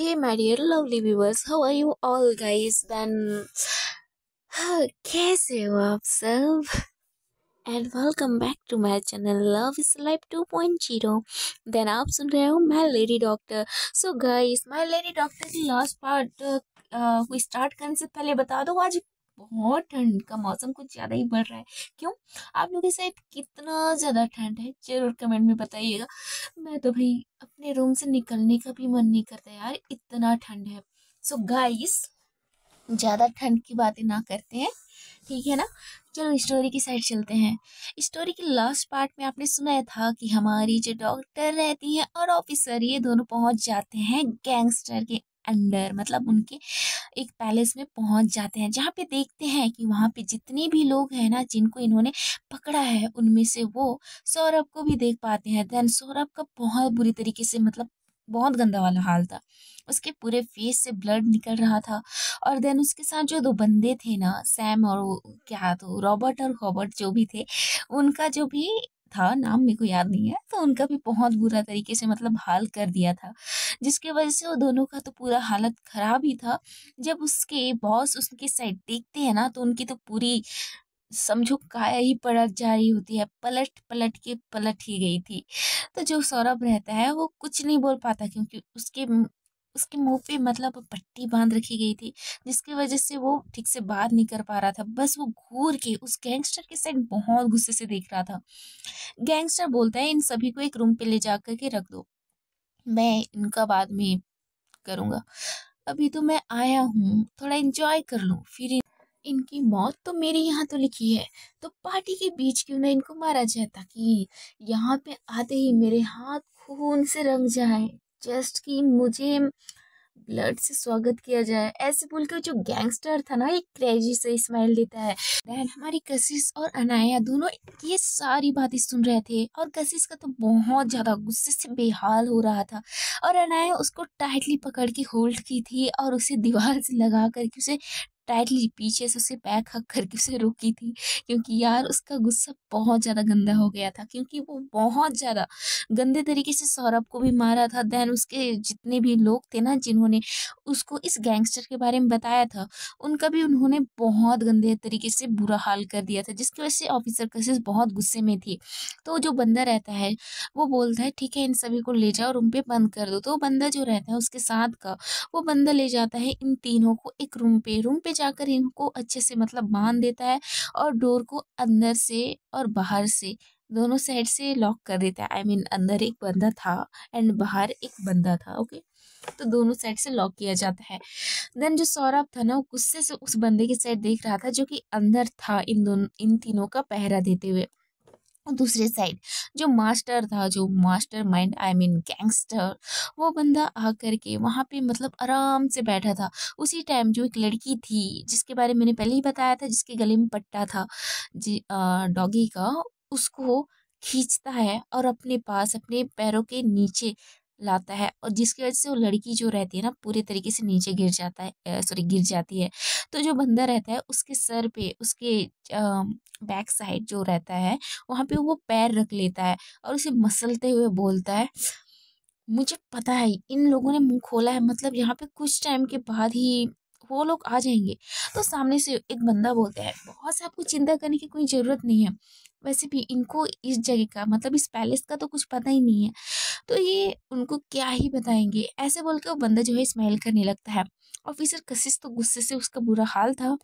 Hey, my dear lovely viewers, how are you all guys? Then, कैसे हो आप सब? And welcome back to my channel love is life two point zero then आप सुन रहे हो मैं लेडी डॉक्टर सो गाइस मैं लेडी डॉक्टर की लास्ट पार्ट को स्टार्ट करने से पहले बता दो आज बहुत ठंड का मौसम कुछ ज़्यादा ही बढ़ रहा है क्यों आप लोग इस साइड कितना ज़्यादा ठंड है जरूर कमेंट में बताइएगा मैं तो भाई अपने रूम से निकलने का भी मन नहीं करता यार इतना ठंड है सो so गाइस ज़्यादा ठंड की बातें ना करते हैं ठीक है ना चलो स्टोरी की साइड चलते हैं स्टोरी के लास्ट पार्ट में आपने सुनाया था कि हमारी जो डॉक्टर रहती हैं और ऑफिसर ये दोनों पहुंच जाते हैं गैंगस्टर के अंडर मतलब उनके एक पैलेस में पहुंच जाते हैं जहाँ पे देखते हैं कि वहाँ पे जितने भी लोग हैं ना जिनको इन्होंने पकड़ा है उनमें से वो सौरभ को भी देख पाते हैं देन सौरभ का बहुत बुरी तरीके से मतलब बहुत गंदा वाला हाल था उसके पूरे फेस से ब्लड निकल रहा था और देन उसके साथ जो दो बंदे थे ना सैम और क्या तो रॉबर्ट और हॉबर्ट जो भी थे उनका जो भी था नाम मेरे को याद नहीं है तो उनका भी बहुत बुरा तरीके से मतलब हाल कर दिया था जिसके वजह से वो दोनों का तो पूरा हालत ख़राब ही था जब उसके बॉस उसके साइड देखते हैं ना तो उनकी तो पूरी समझो काया ही पलट जा रही होती है पलट पलट के पलट ही गई थी तो जो सौरभ रहता है वो कुछ नहीं बोल पाता क्योंकि उसके उसके मुंह पे मतलब पट्टी बांध रखी गई थी जिसकी वजह से वो ठीक से बात नहीं कर पा रहा था बस वो घूर के उस गैंगस्टर के साइड बहुत गुस्से से देख रहा था गैंगस्टर बोलता है इन सभी को एक रूम पे ले जा करके रख दो मैं इनका बाद में करूँगा अभी तो मैं आया हूँ थोड़ा इंजॉय कर लूँ फिर इन... इनकी मौत तो मेरे यहाँ तो लिखी है तो पार्टी के बीच क्यों ना इनको मारा जाए ताकि यहाँ पे आते ही मेरे हाथ खून से रंग जाए जस्ट कि मुझे ब्लड से स्वागत किया जाए ऐसे बोल के जो गैंगस्टर था ना एक क्रेजी से स्माइल देता है देन हमारी कशिश और अनाया दोनों ये सारी बातें सुन रहे थे और कशिश का तो बहुत ज़्यादा गुस्से से बेहाल हो रहा था और अनाया उसको टाइटली पकड़ के होल्ड की थी और उसे दीवार से लगा करके उसे टाइटली पीछे से उसे बैक हक करके उसे रोकी थी क्योंकि यार उसका गुस्सा बहुत ज़्यादा गंदा हो गया था क्योंकि वो बहुत ज़्यादा गंदे तरीके से सौरभ को भी मारा था देन उसके जितने भी लोग थे ना जिन्होंने उसको इस गैंगस्टर के बारे में बताया था उनका भी उन्होंने बहुत गंदे तरीके से बुरा हाल कर दिया था जिसकी वजह से ऑफिसर कशिश बहुत गुस्से में थी तो जो बंदा रहता है वो बोलता है ठीक है इन सभी को ले जाओ रूम पे बंद कर दो तो बंदा जो रहता है उसके साथ का वो बंदा ले जाता है इन तीनों को एक रूम पे रूम पे जाकर इनको अच्छे से मतलब बांध देता है और डोर को अंदर से और बाहर से दोनों साइड से लॉक कर देता है आई I मीन mean, अंदर एक बंदा था एंड बाहर एक बंदा था ओके okay? तो दोनों साइड से लॉक किया जाता है देन जो सौरभ था ना वो गुस्से से उस बंदे की साइड देख रहा था जो कि अंदर था इन दोनों इन तीनों का पहरा देते हुए और दूसरे साइड जो मास्टर था जो mastermind I mean gangster वो बंदा आ कर के वहाँ पे मतलब आराम से बैठा था उसी टाइम जो एक लड़की थी जिसके बारे में मैंने पहले ही बताया था जिसके गले में पट्टा था जी डॉगी का उसको खींचता है और अपने पास अपने पैरों के नीचे लाता है और जिसकी वजह से वो लड़की जो रहती है ना पूरे तरीके से नीचे गिर जाता है सॉरी गिर जाती है तो जो बंदा रहता है उसके सर पे उसके बैक साइड जो रहता है वहाँ पे वो पैर रख लेता है और उसे मसलते हुए बोलता है मुझे पता है इन लोगों ने मुंह खोला है मतलब यहाँ पे कुछ टाइम के बाद ही वो लोग आ जाएंगे तो सामने से एक बंदा बोलता है बहुत से आपको चिंता करने की कोई ज़रूरत नहीं है वैसे भी इनको इस जगह का मतलब इस पैलेस का तो कुछ पता ही नहीं है तो ये उनको क्या ही बताएंगे ऐसे बोल के वो बंदा जो है स्माइल करने लगता है ऑफिसर कशिश तो गुस्से से उसका बुरा हाल था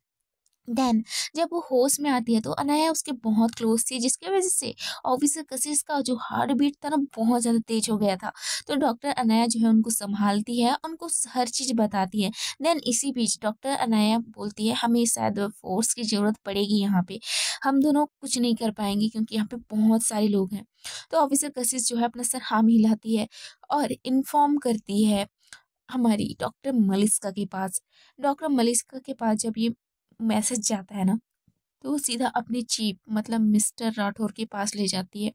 देन जब वो होश में आती है तो अनाया उसके बहुत क्लोज थी जिसकी वजह से ऑफिसर कशिश का जो हार्ट बीट था ना बहुत ज़्यादा तेज हो गया था तो डॉक्टर अनाया जो है उनको संभालती है उनको हर चीज़ बताती है देन इसी बीच डॉक्टर अनाया बोलती है हमें शायद फोर्स की ज़रूरत पड़ेगी यहाँ पर हम दोनों कुछ नहीं कर पाएंगे क्योंकि यहाँ पर बहुत सारे लोग हैं तो ऑफिसर कशिश जो है अपना सर हाम हिलाती है और इन्फॉर्म करती है हमारी डॉक्टर मलिस्का के पास डॉक्टर मलिस्का के पास जब ये मैसेज जाता है ना तो वो सीधा अपने चीफ मतलब मिस्टर राठौर के पास ले जाती है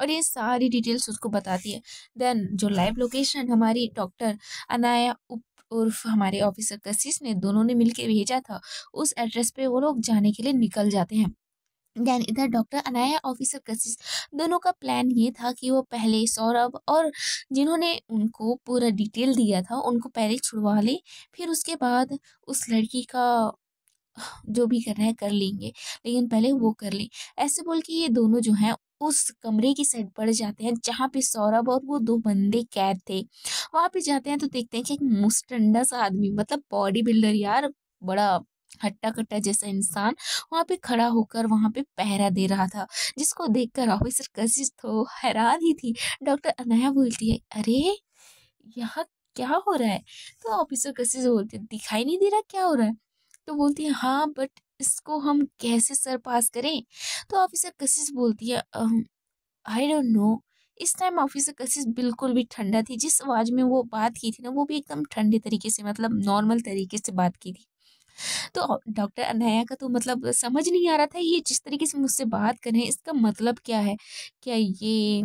और ये सारी डिटेल्स उसको बताती है देन जो लाइव लोकेशन हमारी डॉक्टर अनाया उप उर्फ हमारे ऑफिसर कशिश ने दोनों ने मिलकर भेजा था उस एड्रेस पे वो लोग जाने के लिए निकल जाते हैं देन इधर डॉक्टर अनाया ऑफिसर कशिश दोनों का प्लान ये था कि वो पहले सौरभ और जिन्होंने उनको पूरा डिटेल दिया था उनको पहले छुड़वा ले फिर उसके बाद उस लड़की का जो भी करना है कर लेंगे लेकिन पहले वो कर लें ऐसे बोल के ये दोनों जो हैं उस कमरे की साइड बढ़ जाते हैं जहाँ पे सौरभ और वो दो बंदे कैद थे वहाँ पे जाते हैं तो देखते हैं कि एक मुस्टंडा सा आदमी मतलब बॉडी बिल्डर यार बड़ा हट्टा कट्टा जैसा इंसान वहाँ पे खड़ा होकर वहाँ पे पहरा दे रहा था जिसको देखकर ऑफिसर कशिश तो हैरान ही थी डॉक्टर अनाया बोलती है अरे यहाँ क्या हो रहा है तो ऑफिसर कशिश बोलते दिखाई नहीं दे रहा क्या हो रहा है तो बोलती है हाँ बट इसको हम कैसे सरपास करें तो ऑफिसर कशिश बोलती है आई डोंट नो इस टाइम ऑफिसर कशिश बिल्कुल भी ठंडा थी जिस आवाज़ में वो बात की थी ना वो भी एकदम ठंडे तरीके से मतलब नॉर्मल तरीके से बात की थी तो डॉक्टर अनाया का तो मतलब समझ नहीं आ रहा था ये जिस तरीके से मुझसे बात करें इसका मतलब क्या है क्या ये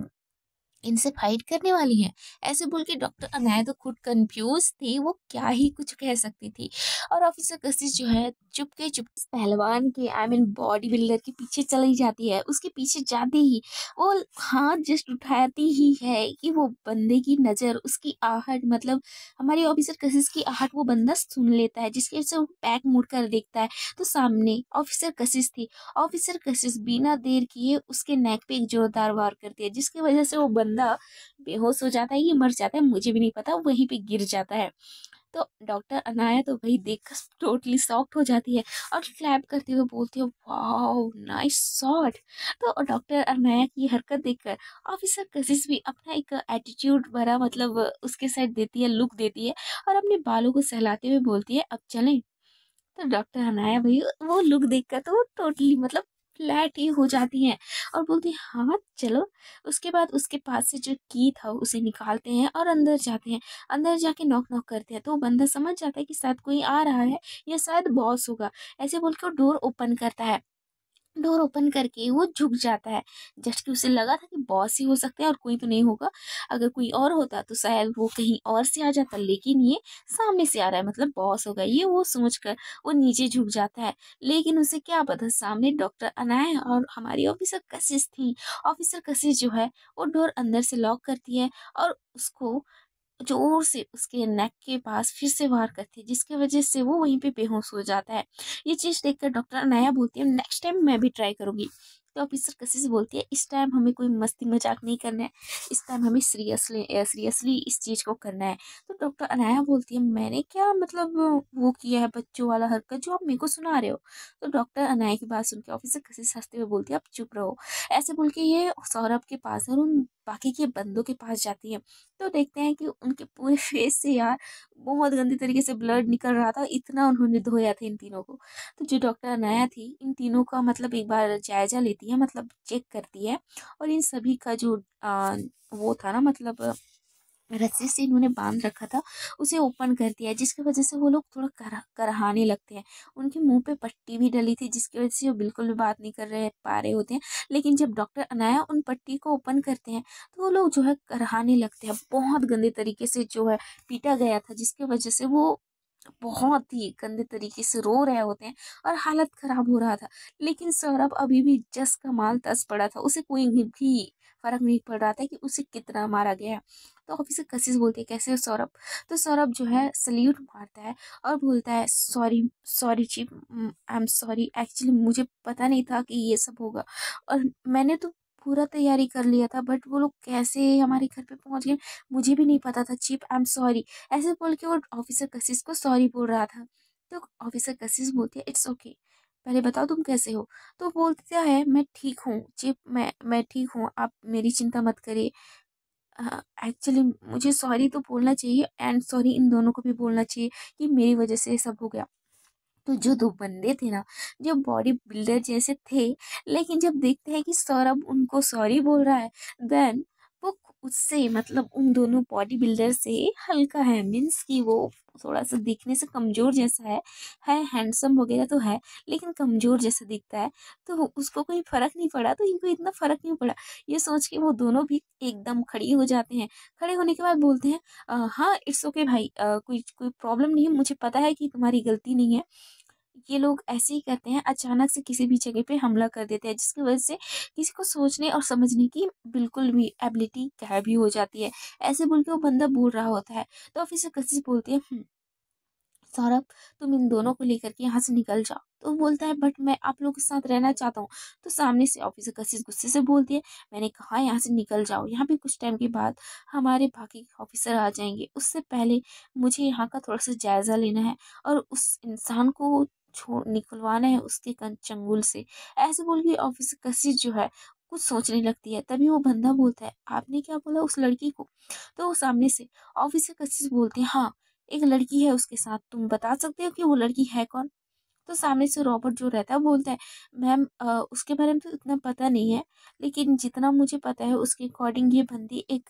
इनसे फाइट करने वाली हैं ऐसे बोल के डॉक्टर अनाया तो खुद कंफ्यूज थी वो क्या ही कुछ कह सकती थी और ऑफिसर कशिश जो है चुपके चुप पहलवान के आई मीन बॉडी बिल्डर के पीछे चली जाती है उसके पीछे जाते ही वो हाथ जस्ट उठाती ही है कि वो बंदे की नज़र उसकी आहट मतलब हमारी ऑफिसर कशिश की आहट वो बंदा सुन लेता है जिसके से वो पैक मुड़ कर देखता है तो सामने ऑफिसर कशिश थी ऑफिसर कशिश बिना देर किए उसके नेक पे एक जोरदार वार करती है जिसकी वजह से वो बंद बंदा बेहोश हो जाता है ये मर जाता है मुझे भी नहीं पता वहीं पे गिर जाता है तो डॉक्टर अनाया तो भाई देख कर टोटली सॉफ्ट हो जाती है और क्लैप करते हुए बोलती है वाह नाइस शॉट तो डॉक्टर अनाया की हरकत देखकर ऑफिसर कशिश भी अपना एक एटीट्यूड भरा मतलब उसके साइड देती है लुक देती है और अपने बालों को सहलाते हुए बोलती है अब चलें तो डॉक्टर अनाया भाई वो लुक देखकर तो वो टोटली मतलब फ्लैट ही हो जाती हैं और बोलती है हाँ चलो उसके बाद उसके पास से जो की था उसे निकालते हैं और अंदर जाते हैं अंदर जाके नॉक नॉक करते हैं तो बंदा समझ जाता है कि शायद कोई आ रहा है या शायद बॉस होगा ऐसे बोल के वो डोर ओपन करता है डोर ओपन करके वो झुक जाता है जस्ट कि उसे लगा था कि बॉस ही हो सकते हैं और कोई तो नहीं होगा अगर कोई और होता तो शायद वो कहीं और से आ जाता लेकिन ये सामने से आ रहा है मतलब बॉस होगा ये वो सोच कर वो नीचे झुक जाता है लेकिन उसे क्या पता सामने डॉक्टर अनाय और हमारी ऑफिसर कशिश थी ऑफिसर कशिश जो है वो डोर अंदर से लॉक करती है और उसको जोर से उसके नेक के पास फिर से वार करती है जिसकी वजह से वो वहीं पे बेहोश हो जाता है ये चीज़ देखकर डॉक्टर अनाया बोलती है नेक्स्ट टाइम मैं भी ट्राई करूँगी तो ऑफिसर कसी से बोलती है इस टाइम हमें कोई मस्ती मजाक नहीं करना है इस टाइम हमें सीरियसली सीरियसली इस चीज़ को करना है तो डॉक्टर अनाया बोलती है मैंने क्या मतलब वो किया है बच्चों वाला हरकत जो आप मेरे को सुना रहे हो तो डॉक्टर अनाया की बात सुन के ऑफिसर से हंसते हुए बोलती है आप चुप रहो ऐसे बोल के ये सौरभ के पास और उन बाकी के बंदों के पास जाती है तो देखते हैं कि उनके पूरे फेस से यार बहुत गंदे तरीके से ब्लड निकल रहा था इतना उन्होंने धोया था इन तीनों को तो जो डॉक्टर अनाया थी इन तीनों का मतलब एक बार जायजा लेती देती है मतलब चेक करती है और इन सभी का जो आ, वो था ना मतलब रस्सी से इन्होंने बांध रखा था उसे ओपन कर दिया जिसकी वजह से वो लोग थोड़ा कर करहाने लगते हैं उनके मुंह पे पट्टी भी डली थी जिसकी वजह से वो बिल्कुल भी बात नहीं कर रहे पा रहे होते हैं लेकिन जब डॉक्टर अनाया उन पट्टी को ओपन करते हैं तो वो लोग जो है करहाने लगते हैं बहुत गंदे तरीके से जो है पीटा गया था जिसकी वजह से वो बहुत ही गंदे तरीके से रो रहे होते हैं और हालत ख़राब हो रहा था लेकिन सौरभ अभी भी जस का माल तस पड़ा था उसे कोई भी फ़र्क नहीं पड़ रहा था कि उसे कितना मारा गया है तो ऑफिसर कशिश बोलते हैं कैसे हो सौरभ तो सौरभ जो है सल्यूट मारता है और बोलता है sorry sorry chief I am sorry actually मुझे पता नहीं था कि ये सब होगा और मैंने तो पूरा तैयारी कर लिया था बट वो लोग कैसे हमारे घर पे पहुंच गए मुझे भी नहीं पता था चीप आई एम सॉरी ऐसे बोल के वो ऑफिसर कशिश को सॉरी बोल रहा था तो ऑफिसर कशिश बोलती है इट्स ओके पहले बताओ तुम कैसे हो तो बोलता है मैं ठीक हूँ चिप मैं मैं ठीक हूँ आप मेरी चिंता मत करिए एक्चुअली uh, मुझे सॉरी तो बोलना चाहिए एंड सॉरी इन दोनों को भी बोलना चाहिए कि मेरी वजह से सब हो गया तो जो दो बंदे थे ना जो बॉडी बिल्डर जैसे थे लेकिन जब देखते हैं कि सौरभ उनको सॉरी बोल रहा है देन उससे मतलब उन दोनों बॉडी बिल्डर से हल्का है मीन्स कि वो थोड़ा सा दिखने से कमज़ोर जैसा है है हैंडसम वगैरह तो है लेकिन कमज़ोर जैसा दिखता है तो उसको कोई फ़र्क नहीं पड़ा तो इनको इतना फ़र्क नहीं पड़ा ये सोच के वो दोनों भी एकदम खड़ी हो जाते हैं खड़े होने के बाद बोलते हैं हाँ इट्स ओके भाई आ, कोई कोई प्रॉब्लम नहीं है मुझे पता है कि तुम्हारी गलती नहीं है ये लोग ऐसे ही करते हैं अचानक से किसी भी जगह पे हमला कर देते हैं जिसकी वजह से किसी को सोचने और समझने की बिल्कुल भी एबिलिटी गायब ही हो जाती है ऐसे बोल के वो बंदा बोल रहा होता है तो ऑफिसर कशिश बोलती है हम्म, सौरभ तुम इन दोनों को लेकर के यहाँ से निकल जाओ तो बोलता है बट मैं आप लोगों के साथ रहना चाहता हूँ तो सामने से ऑफिसर कशिश गुस्से से बोलती है मैंने कहा यहाँ से निकल जाओ यहाँ पे कुछ टाइम के बाद हमारे बाकी ऑफिसर आ जाएंगे उससे पहले मुझे यहाँ का थोड़ा सा जायज़ा लेना है और उस इंसान को छोड़ निकलवाना है उसके कन चंगुल से ऐसे बोल के ऑफिस कसी जो है कुछ सोचने लगती है तभी वो बंदा बोलता है आपने क्या बोला उस लड़की को तो वो सामने से ऑफिसर कशिश बोलते हैं हाँ एक लड़की है उसके साथ तुम बता सकते हो कि वो लड़की है कौन तो सामने से रॉबर्ट जो रहता है बोलता है मैम उसके बारे में तो इतना पता नहीं है लेकिन जितना मुझे पता है उसके अकॉर्डिंग ये बंदी एक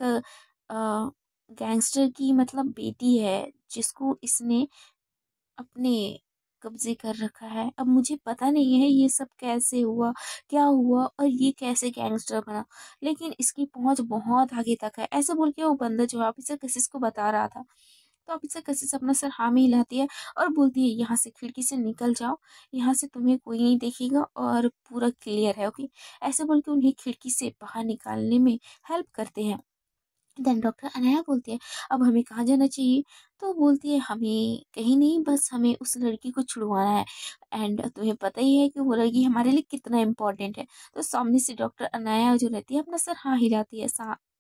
गैंगस्टर की मतलब बेटी है जिसको इसने अपने कब्जे कर रखा है अब मुझे पता नहीं है ये सब कैसे हुआ क्या हुआ और ये कैसे गैंगस्टर बना लेकिन इसकी पहुंच बहुत आगे तक है ऐसे बोल के वो बंदा जो ऑफिसर कशिश को बता रहा था तो ऑफिसर कशिश अपना सर हाँ में हिलाती है और बोलती है यहाँ से खिड़की से निकल जाओ यहाँ से तुम्हें कोई नहीं देखेगा और पूरा क्लियर है ओके ऐसे बोल के उन्हें खिड़की से बाहर निकालने में हेल्प करते हैं देन डॉक्टर अनाया बोलती है अब हमें कहाँ जाना चाहिए तो बोलती है हमें कहीं नहीं बस हमें उस लड़की को छुड़वाना है एंड तुम्हें पता ही है कि वो लड़की हमारे लिए कितना इम्पोर्टेंट है तो सामने से डॉक्टर अनाया जो रहती है अपना सर हाँ हिलाती है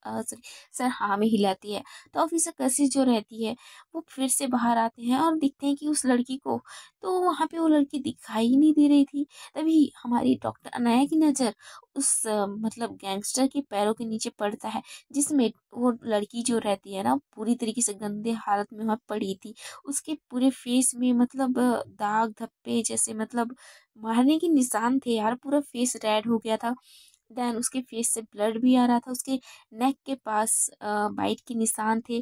सॉरी सर हाँ में हिलाती है तो ऑफिसर कशिश जो रहती है वो फिर से बाहर आते हैं और दिखते हैं कि उस लड़की को तो वहाँ पे वो लड़की दिखाई नहीं दे रही थी तभी हमारी डॉक्टर अनाया की नज़र उस मतलब गैंगस्टर के पैरों के नीचे पड़ता है जिसमें वो लड़की जो रहती है ना पूरी तरीके से गंदे हालत में वहाँ पड़ी थी उसके पूरे फेस में मतलब दाग धब्बे जैसे मतलब मारने के निशान थे यार पूरा फेस रेड हो गया था देन उसके फेस से ब्लड भी आ रहा था उसके नेक के पास बाइट के निशान थे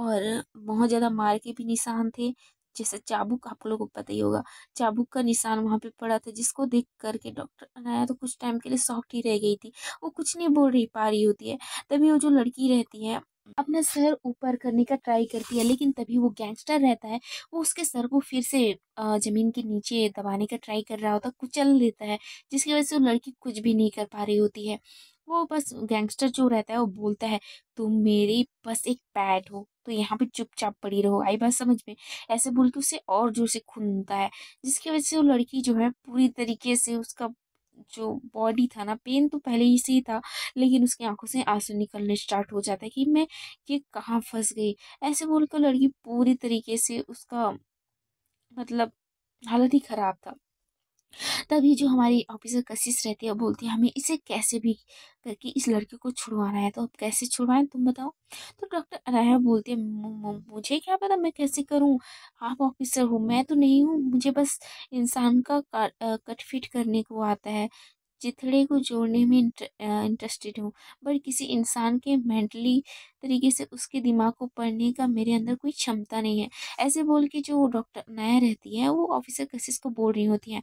और बहुत ज़्यादा मार के भी निशान थे जैसे चाबुक आप लोगों को पता ही होगा चाबुक का निशान वहाँ पे पड़ा था जिसको देख करके डॉक्टर अनाया तो कुछ टाइम के लिए सॉफ्ट ही रह गई थी वो कुछ नहीं बोल रही पा रही होती है तभी वो जो लड़की रहती है अपना सर ऊपर करने का ट्राई करती है लेकिन तभी वो गैंगस्टर रहता है वो उसके सर को फिर से ज़मीन के नीचे दबाने का ट्राई कर रहा होता है कुचल देता है जिसकी वजह से वो लड़की कुछ भी नहीं कर पा रही होती है वो बस गैंगस्टर जो रहता है वो बोलता है तुम मेरी बस एक पैड हो तो यहाँ पे चुपचाप पड़ी रहो आई बात समझ में ऐसे बोल के उसे और जोर से खूनता है जिसकी वजह से वो लड़की जो है पूरी तरीके से उसका जो बॉडी था ना पेन तो पहले ही से ही था लेकिन उसकी आंखों से आंसू निकलने स्टार्ट हो जाता है कि मैं ये कहाँ फंस गई ऐसे बोलकर लड़की पूरी तरीके से उसका मतलब हालत ही ख़राब था तभी जो हमारी ऑफिसर कशिश रहती है बोलती है हमें इसे कैसे भी करके इस लड़के को छुड़वाना है तो अब कैसे छुड़वाएं तुम बताओ तो डॉक्टर अनाया बोलती है मुझे क्या पता मैं कैसे करूं आप ऑफिसर हो मैं तो नहीं हूँ मुझे बस इंसान का कटफिट करने को आता है चिथड़े को जोड़ने में इंटरेस्टेड हूँ पर किसी इंसान के मेंटली तरीके से उसके दिमाग को पढ़ने का मेरे अंदर कोई क्षमता नहीं है ऐसे बोल के जो डॉक्टर नया रहती है वो ऑफिसर कशिश को बोल रही होती हैं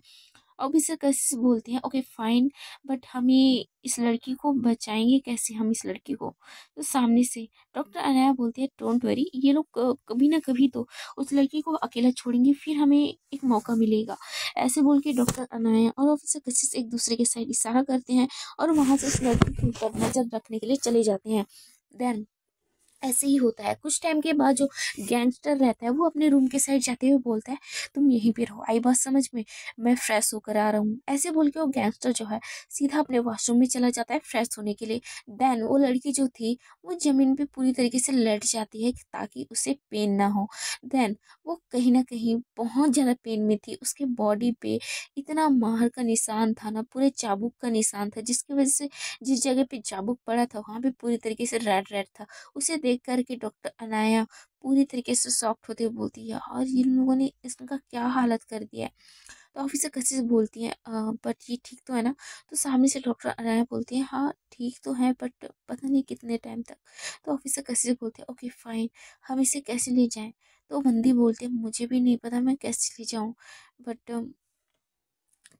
इसे कैसे बोलते हैं ओके फाइन बट हमें इस लड़की को बचाएंगे कैसे हम इस लड़की को तो सामने से डॉक्टर अनाया बोलते हैं डोंट वरी ये लोग कभी ना कभी तो उस लड़की को अकेला छोड़ेंगे फिर हमें एक मौका मिलेगा ऐसे बोल के डॉक्टर अनाया और ऑफिसर कशिश एक दूसरे के साइड इशारा करते हैं और वहाँ से उस लड़की के ऊपर नज़र रखने के लिए चले जाते हैं देन ऐसे ही होता है कुछ टाइम के बाद जो गैंगस्टर रहता है वो अपने रूम के साइड जाते हुए बोलता है तुम यहीं पे रहो आई बात समझ में मैं फ्रेश होकर आ रहा हूँ ऐसे बोल के वो गैंगस्टर जो है सीधा अपने वॉशरूम में चला जाता है फ्रेश होने के लिए देन वो लड़की जो थी वो ज़मीन पर पूरी तरीके से लेट जाती है ताकि उसे पेन ना हो देन वो कहीं ना कहीं बहुत ज़्यादा पेन में थी उसके बॉडी पे इतना मार का निशान था ना पूरे चाबुक का निशान था जिसकी वजह से जिस जगह पे चाबुक पड़ा था वहाँ पे पूरी तरीके से रेड रेड था उसे देख करके डॉक्टर अनाया पूरी तरीके से सॉफ्ट होते बोलती है और ये लोगों ने इसका क्या हालत कर दिया है तो ऑफिसर कसी से बोलती है बट ये ठीक तो है ना तो सामने से डॉक्टर अनाया बोलती है हाँ ठीक तो है बट पता नहीं कितने टाइम तक तो ऑफिसर कसी से बोलते हैं ओके फाइन हम इसे कैसे ले जाएँ तो बंदी बोलते हैं मुझे भी नहीं पता मैं कैसे ले जाऊँ बट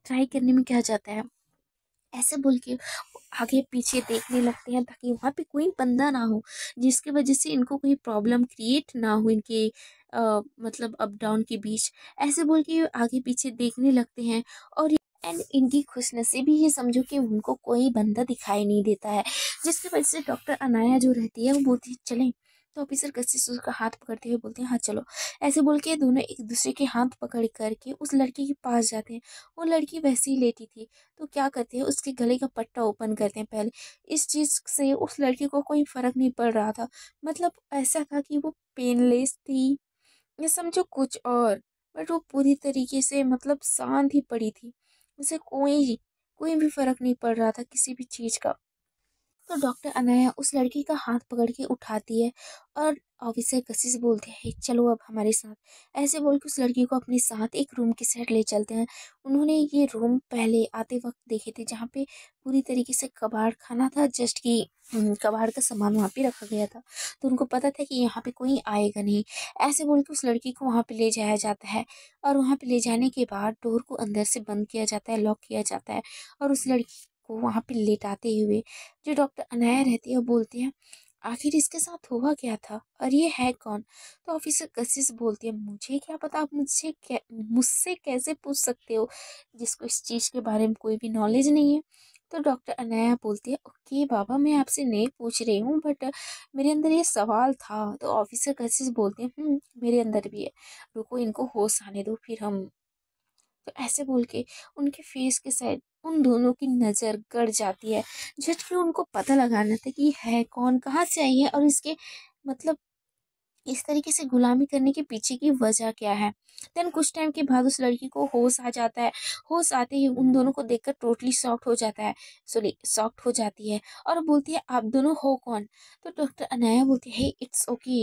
ट्राई करने में क्या जाता है ऐसे बोल के आगे पीछे देखने लगते हैं ताकि वहाँ पे कोई बंदा ना हो जिसकी वजह से इनको कोई प्रॉब्लम क्रिएट ना हो इनके आ, मतलब अप डाउन के बीच ऐसे बोल के आगे पीछे देखने लगते हैं और एंड इनकी खुशनसीबी ये समझो कि उनको कोई बंदा दिखाई नहीं देता है जिसकी वजह से डॉक्टर अनाया जो रहती है वो बोलती है चलें तो ऑफिसर कशिश उसका हाथ पकड़ते हुए बोलते हैं हाँ चलो ऐसे बोल के दोनों एक दूसरे के हाथ पकड़ करके उस लड़की के पास जाते हैं वो लड़की वैसे ही लेटी थी तो क्या करते हैं उसके गले का पट्टा ओपन करते हैं पहले इस चीज़ से उस लड़की को कोई फ़र्क नहीं पड़ रहा था मतलब ऐसा था कि वो पेनलेस थी या समझो कुछ और बट वो पूरी तरीके से मतलब शांत ही पड़ी थी उसे कोई कोई भी फ़र्क नहीं पड़ रहा था किसी भी चीज़ का तो डॉक्टर अनाया उस लड़की का हाथ पकड़ के उठाती है और ऑफिसर कसी से बोलते हैं चलो अब हमारे साथ ऐसे बोल के उस लड़की को अपने साथ एक रूम के साइड ले चलते हैं उन्होंने ये रूम पहले आते वक्त देखे थे जहाँ पे पूरी तरीके से कबाड़ खाना था जस्ट कि कबाड़ का सामान वहाँ पे रखा गया था तो उनको पता था कि यहाँ पे कोई आएगा नहीं ऐसे बोल के उस लड़की को वहाँ पर ले जाया जाता है और वहाँ पर ले जाने के बाद डोर को अंदर से बंद किया जाता है लॉक किया जाता है और उस लड़की को वहाँ पर लेटाते हुए जो डॉक्टर अनाया रहती है वो हैं आखिर इसके साथ हुआ क्या था और ये है कौन तो ऑफिसर कशिश बोलती है मुझे क्या पता आप मुझसे मुझसे कैसे पूछ सकते हो जिसको इस चीज़ के बारे में कोई भी नॉलेज नहीं है तो डॉक्टर अनाया बोलती है ओके बाबा मैं आपसे नहीं पूछ रही हूँ बट मेरे अंदर ये सवाल था तो ऑफिसर कशिश बोलते हैं हम्म, मेरे अंदर भी है रुको इनको होश आने दो फिर हम तो ऐसे बोल के उनके फेस के साइड उन दोनों की नज़र गड़ जाती है जज को उनको पता लगाना था कि है कौन कहाँ से आई है और इसके मतलब इस तरीके से गुलामी करने के पीछे की वजह क्या है देन कुछ टाइम के बाद उस लड़की को होश आ जाता है होश आते ही उन दोनों को देखकर टोटली सॉफ्ट हो जाता है सॉरी सॉफ्ट हो जाती है और बोलती है आप दोनों हो कौन तो डॉक्टर अनाया बोलती है इट्स ओके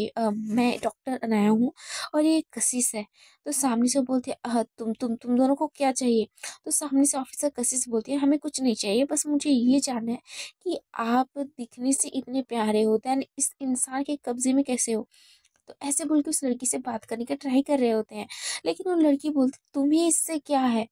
मैं डॉक्टर अनाया हूँ और ये कशिश है तो सामने से बोलते हैं तुम तुम तुम दोनों को क्या चाहिए तो सामने से ऑफिसर कसी से बोलती है हमें कुछ नहीं चाहिए बस मुझे ये जानना है कि आप दिखने से इतने प्यारे हो दैन इस इंसान के कब्जे में कैसे हो तो ऐसे बोल के उस लड़की से बात करने का ट्राई कर रहे होते हैं लेकिन वो लड़की बोलती तुम्हें इससे क्या है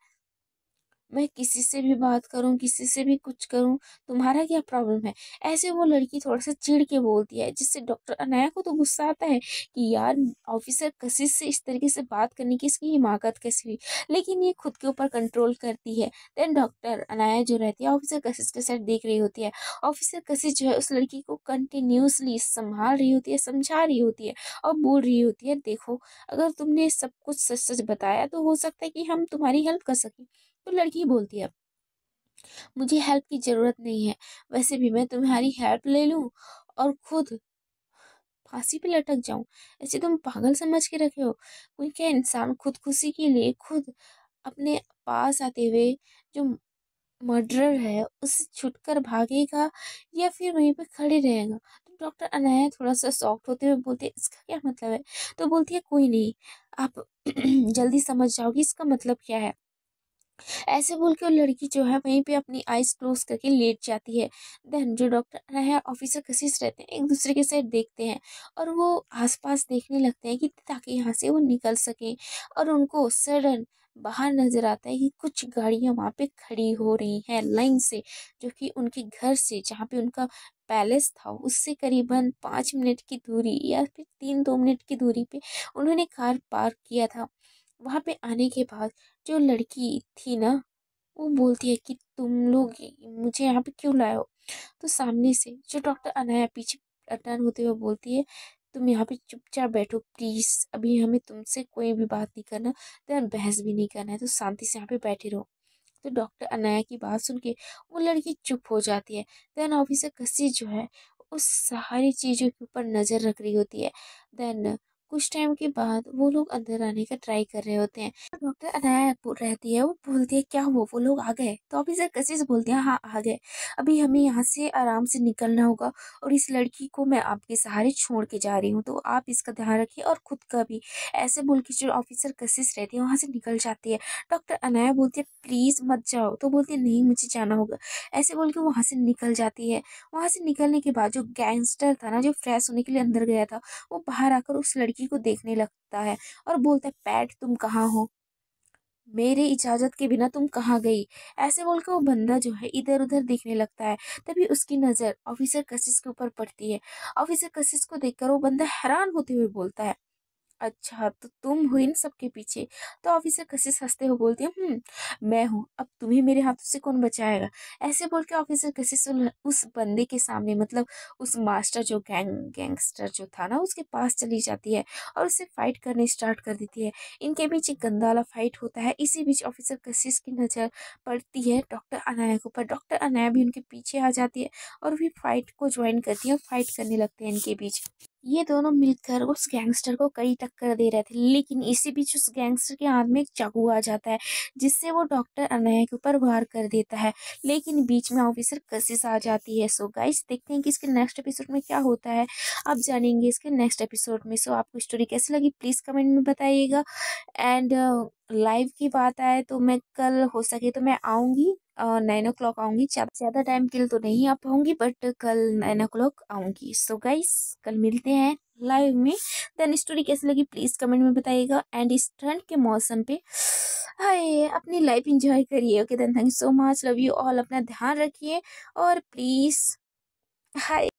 मैं किसी से भी बात करूं किसी से भी कुछ करूं तुम्हारा क्या प्रॉब्लम है ऐसे वो लड़की थोड़ा सा चिढ़ के बोलती है जिससे डॉक्टर अनाया को तो गुस्सा आता है कि यार ऑफिसर कशिश से इस तरीके से बात करने की इसकी हिमाकत कैसी हुई लेकिन ये खुद के ऊपर कंट्रोल करती है देन डॉक्टर अनाया जो रहती है ऑफिसर कशिश के साथ देख रही होती है ऑफिसर कशिश जो है उस लड़की को कंटिन्यूसली संभाल रही होती है समझा रही होती है और बोल रही होती है देखो अगर तुमने सब कुछ सच सच बताया तो हो सकता है कि हम तुम्हारी हेल्प कर सकें तो लड़की बोलती है मुझे हेल्प की ज़रूरत नहीं है वैसे भी मैं तुम्हारी हेल्प ले लूँ और खुद फांसी पे लटक जाऊं ऐसे तुम पागल समझ के रखे हो कोई क्या इंसान खुदकुशी के लिए खुद अपने पास आते हुए जो मर्डरर है उससे छुटकर भागेगा या फिर वहीं पर खड़े रहेगा तो डॉक्टर अनाया थोड़ा सा सॉफ्ट होते हुए बोलते इसका क्या मतलब है तो बोलती है कोई नहीं आप जल्दी समझ जाओगी इसका मतलब क्या है ऐसे बोल के वो लड़की जो है वहीं पे अपनी आइज क्लोज करके लेट जाती है देन जो डॉक्टर है ऑफिसर कशिश रहते हैं एक दूसरे के साइड देखते हैं और वो आसपास देखने लगते हैं कि ताकि यहाँ से वो निकल सकें और उनको सडन बाहर नज़र आता है कि कुछ गाड़ियाँ वहाँ पे खड़ी हो रही हैं लाइन से जो कि उनके घर से जहाँ पे उनका पैलेस था उससे करीबन पाँच मिनट की दूरी या फिर तीन दो मिनट की दूरी पे उन्होंने कार पार्क किया था वहाँ पे आने के बाद जो लड़की थी ना वो बोलती है कि तुम लोग मुझे यहाँ पे क्यों लाए हो तो सामने से जो डॉक्टर अनाया पीछे अटन होते हुए बोलती है तुम यहाँ पे चुपचाप बैठो प्लीज़ अभी हमें तुमसे कोई भी बात नहीं करना देन बहस भी नहीं करना है तो शांति से यहाँ पे बैठे रहो तो डॉक्टर अनाया की बात सुन के वो लड़की चुप हो जाती है देन ऑफिसर कसी जो है उस सारी चीज़ों के ऊपर नज़र रख रही होती है देन कुछ टाइम के बाद वो लोग अंदर आने का ट्राई कर रहे होते हैं डॉक्टर अनाया रहती है वो बोलती है क्या हुआ वो लोग आ गए तो ऑफिसर कसी से बोलते हैं हाँ आ गए अभी हमें यहाँ से आराम से निकलना होगा और इस लड़की को मैं आपके सहारे छोड़ के जा रही हूँ तो आप इसका ध्यान रखिए और ख़ुद का भी ऐसे बोल के जो ऑफिसर कशिश रहती है वहाँ से निकल जाती है डॉक्टर अनाया बोलती है प्लीज़ मत जाओ तो बोलती है नहीं मुझे जाना होगा ऐसे बोल के वहाँ से निकल जाती है वहाँ से निकलने के बाद जो गैंगस्टर था ना जो फ्रेश होने के लिए अंदर गया था वो बाहर आकर उस लड़की लड़की को देखने लगता है और बोलता है पैट तुम कहाँ हो मेरे इजाज़त के बिना तुम कहाँ गई ऐसे बोलकर वो बंदा जो है इधर उधर देखने लगता है तभी उसकी नज़र ऑफिसर कशिश के ऊपर पड़ती है ऑफिसर कशिश को देखकर वो बंदा हैरान होते हुए बोलता है अच्छा तो तुम हुई ना सबके पीछे तो ऑफिसर कशिश हंसते हुए बोलती है मैं हूँ अब तुम्हें मेरे हाथों से कौन बचाएगा ऐसे बोल के ऑफिसर कशिश उस बंदे के सामने मतलब उस मास्टर जो गैंग गैंगस्टर जो था ना उसके पास चली जाती है और उससे फाइट करने स्टार्ट कर देती है इनके बीच एक गंदा वाला फाइट होता है इसी बीच ऑफिसर कशिश की नज़र पड़ती है डॉक्टर अनाया के ऊपर डॉक्टर अनाया भी उनके पीछे आ जाती है और भी फाइट को ज्वाइन करती है और फाइट करने लगते हैं इनके बीच ये दोनों मिलकर उस गैंगस्टर को कई टक्कर दे रहे थे लेकिन इसी बीच उस गैंगस्टर के हाथ में एक चाकू आ जाता है जिससे वो डॉक्टर अनय के ऊपर वार कर देता है लेकिन बीच में ऑफिसर कशिश आ जाती है सो गाइस देखते हैं कि इसके नेक्स्ट एपिसोड में क्या होता है आप जानेंगे इसके नेक्स्ट एपिसोड में सो आपको स्टोरी कैसी लगी प्लीज़ कमेंट में बताइएगा एंड लाइव की बात आए तो मैं कल हो सके तो मैं आऊँगी नाइन ओ क्लॉक आऊँगी ज़्यादा टाइम के लिए तो नहीं आ पाऊँगी बट कल नाइन ओ क्लॉक आऊँगी सो गाइस कल मिलते हैं लाइव में देन स्टोरी कैसी लगी प्लीज़ कमेंट में बताइएगा एंड इस ठंड के मौसम पे हाय अपनी लाइफ इंजॉय करिए okay then thank you so much love you all अपना ध्यान रखिए और प्लीज़ हाय